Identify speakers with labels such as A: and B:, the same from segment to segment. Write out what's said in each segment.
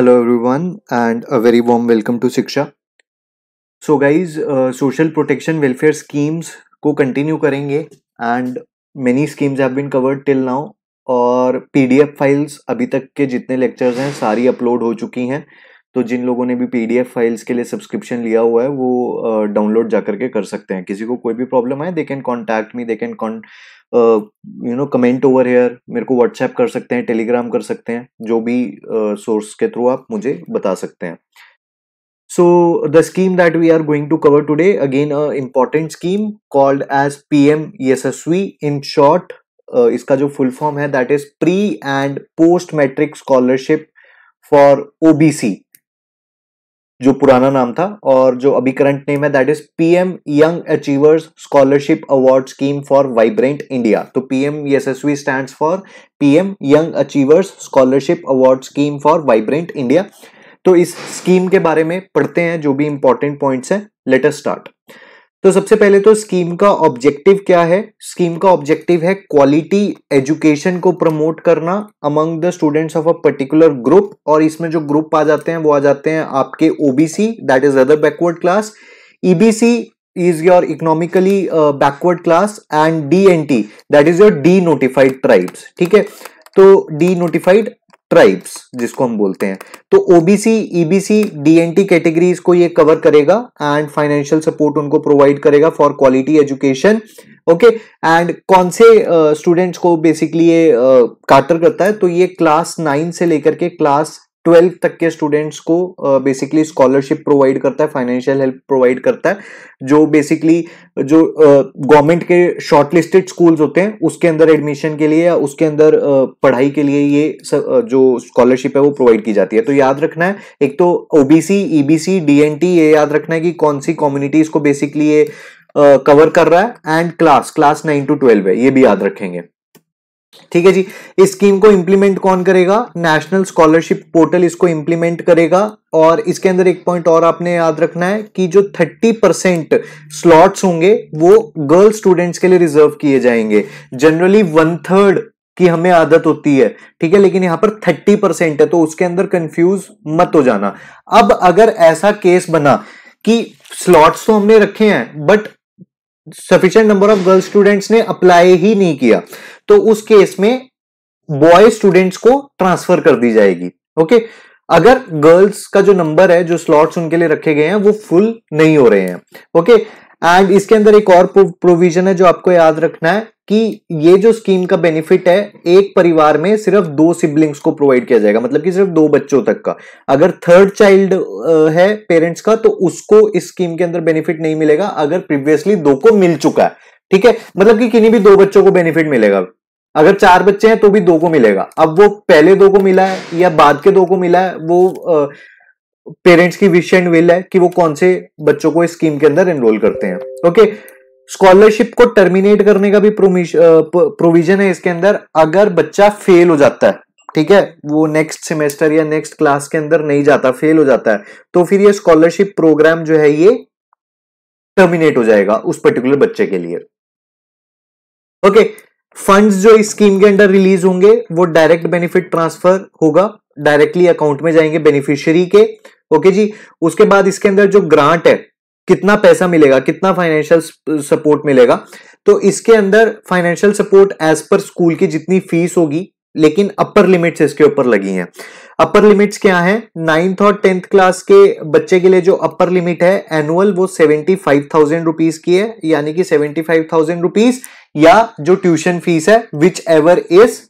A: hello everyone and a very warm welcome to Shiksha so guys social protection welfare schemes को continue करेंगे and many schemes have been covered till now और PDF files अभी तक के जितने lectures हैं सारी अपलोड हो चुकी हैं तो जिन लोगों ने भी पीडीएफ फाइल्स के लिए सब्सक्रिप्शन लिया हुआ है वो डाउनलोड uh, जा करके कर सकते हैं किसी को कोई भी प्रॉब्लम आए they can contact me they can con you know comment over here मेरे को व्हाट्सएप कर सकते हैं टेलीग्राम कर सकते हैं जो भी सोर्स uh, के थ्रू आप मुझे बता सकते हैं so the scheme that we are going to cover today again important scheme called as P M Yasasvi in short इसका जो फुल फॉर्म है that is pre and post matric scholarship for OBC जो पुराना नाम था और जो अभी करंट नेम है that is PM young achievers scholarship award scheme for vibrant India तो PM Yasasvi stand for PM young achievers scholarship award scheme for vibrant India तो इस स्कीम के बारे में पढ़ते हैं जो भी इंपॉर्टेंट पॉइंट्स हैं लेटेस्ट स्टार्ट तो सबसे पहले तो स्कीम का ऑब्जेक्टिव क्या है स्कीम का ऑब्जेक्टिव है क्वालिटी एजुकेशन को प्रमोट करना among the students of a particular group और इसमें जो ग्रुप आ जाते हैं वो आ जाते हैं आपके OBC that is other backward class EBC is your economically backward class and D N T that is your D notified tribes ठीक है तो डी नोटिफाइड ट्राइब्स जिसको हम बोलते हैं तो ओबीसी ईबीसी डीएनटी कैटेगरीज को ये कवर करेगा एंड फाइनेंशियल सपोर्ट उनको प्रोवाइड करेगा for quality education okay and कौन से स्टूडेंट्स uh, को बेसिकली ये uh, काटर करता है तो ये क्लास नाइन से लेकर के क्लास ट्वेल्थ तक के स्टूडेंट्स को बेसिकली स्कॉलरशिप प्रोवाइड करता है फाइनेंशियल हेल्प प्रोवाइड करता है जो बेसिकली जो गवर्नमेंट के शॉर्टलिस्टेड स्कूल्स होते हैं उसके अंदर एडमिशन के लिए या उसके अंदर पढ़ाई के लिए ये जो स्कॉलरशिप है वो प्रोवाइड की जाती है तो याद रखना है एक तो ओबीसी ईबीसी डीएनटी ये याद रखना है कि कौन सी कम्युनिटीज को बेसिकली ये कवर कर रहा है and class class nine to twelve है ये भी याद रखेंगे ठीक है जी इस स्कीम को इम्प्लीमेंट कौन करेगा नेशनल स्कॉलरशिप पोर्टल इसको इम्प्लीमेंट करेगा और इसके अंदर एक पॉइंट और आपने याद रखना है कि जो 30 परसेंट स्लॉट्स होंगे वो गर्ल स्टूडेंट्स के लिए रिजर्व किए जाएंगे जनरली वन थर्ड की हमें आदत होती है ठीक है लेकिन यहां पर 30 परसेंट है तो उसके अंदर कंफ्यूज मत हो जाना अब अगर ऐसा केस बना कि स्लॉट्स तो हमने रखे हैं but sufficient number of girl students ने अप्लाई ही नहीं किया तो उस केस में बॉय स्टूडेंट्स को ट्रांसफर कर दी जाएगी ओके अगर गर्ल्स का जो नंबर है जो स्लॉट्स उनके लिए रखे गए हैं वो फुल नहीं हो रहे हैं ओके एंड इसके अंदर एक और प्रोविजन है जो आपको याद रखना है कि ये जो स्कीम का बेनिफिट है एक परिवार में सिर्फ दो सिबलिंग्स को प्रोवाइड किया जाएगा मतलब कि सिर्फ दो बच्चों तक का अगर थर्ड चाइल्ड है पेरेंट्स का तो उसको इस स्कीम के अंदर बेनिफिट नहीं मिलेगा अगर प्रीवियसली दो को मिल चुका है ठीक है मतलब कि किन्हीं भी दो बच्चों को बेनिफिट मिलेगा अगर चार बच्चे हैं तो भी दो को मिलेगा अब वो पहले दो को मिला है या बाद के दो को मिला है वो पेरेंट्स की विश एंड विल है कि वो कौन से बच्चों को इस स्कीम के अंदर एनरोल करते हैं ओके स्कॉलरशिप को टर्मिनेट करने का भी प्रोविजन है इसके अंदर अगर बच्चा फेल हो जाता है ठीक है वो नेक्स्ट सेमेस्टर या नेक्स्ट क्लास के अंदर नहीं जाता फेल हो जाता है तो फिर ये स्कॉलरशिप प्रोग्राम जो है ये टर्मिनेट हो जाएगा उस पर्टिकुलर बच्चे के लिए ओके फंड्स जो इस स्कीम के अंदर रिलीज होंगे वो डायरेक्ट बेनिफिट ट्रांसफर होगा डायरेक्टली अकाउंट में जाएंगे बेनिफिशियरी के ओके okay जी उसके बाद इसके अंदर जो ग्रांट है कितना पैसा मिलेगा कितना फाइनेंशियल सपोर्ट मिलेगा तो इसके अंदर financial support as per school की जितनी फीस होगी लेकिन अपर लिमिट्स इसके ऊपर लगी हैं अपर लिमिट्स क्या है नाइन्थ और टेंथ क्लास के बच्चे के लिए जो अपर लिमिट है एनुअल वो सेवेंटी फाइव थाउजेंड रुपीज की है यानी कि सेवेंटी फाइव थाउजेंड रुपीज या जो ट्यूशन फीस है विच एवर इज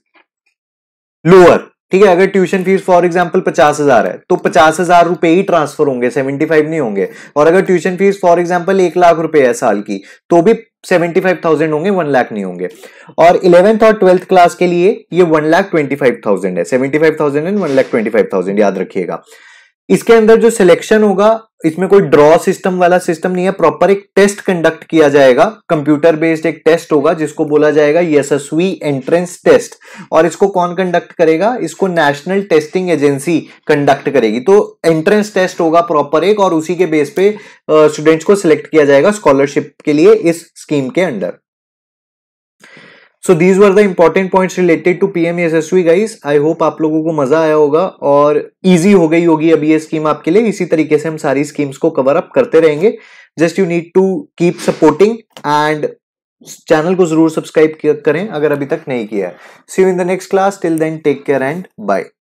A: लोअर ठीक है अगर ट्यूशन फीस फॉर एग्जाम्पल पचास हजार है तो पचास हजार रुपए ही ट्रांसफर होंगे सेवेंटी फाइव नहीं होंगे और अगर ट्यूशन फीस फॉर एग्जांपल एक लाख रुपए है साल की तो भी सेवेंटी फाइव थाउजेंड होंगे वन लाख नहीं होंगे और इलेवेंथ और ट्वेल्थ क्लास के लिए ये one lakh twenty five thousand है seventy five thousand and one lakh twenty five thousand याद रखिएगा इसके अंदर जो सिलेक्शन होगा इसमें कोई ड्रॉ सिस्टम वाला सिस्टम नहीं है प्रॉपर एक टेस्ट कंडक्ट किया जाएगा कंप्यूटर बेस्ड एक टेस्ट होगा जिसको बोला जाएगा यशस्वी एंट्रेंस टेस्ट और इसको कौन कंडक्ट करेगा इसको नेशनल टेस्टिंग एजेंसी कंडक्ट करेगी तो एंट्रेंस टेस्ट होगा प्रॉपर एक और उसी के बेस पे स्टूडेंट्स को सिलेक्ट किया जाएगा स्कॉलरशिप के लिए इस स्कीम के under so these were the important point related to M S S guys I hope आप लोगों को मजा आया होगा और ईजी हो गई होगी अभी ये स्कीम आपके लिए इसी तरीके से हम सारी स्कीम्स को कवर अप करते रहेंगे just you need to keep supporting and channel को जरूर सब्सक्राइब करें अगर अभी तक नहीं किया है see you in the next class till then take care and bye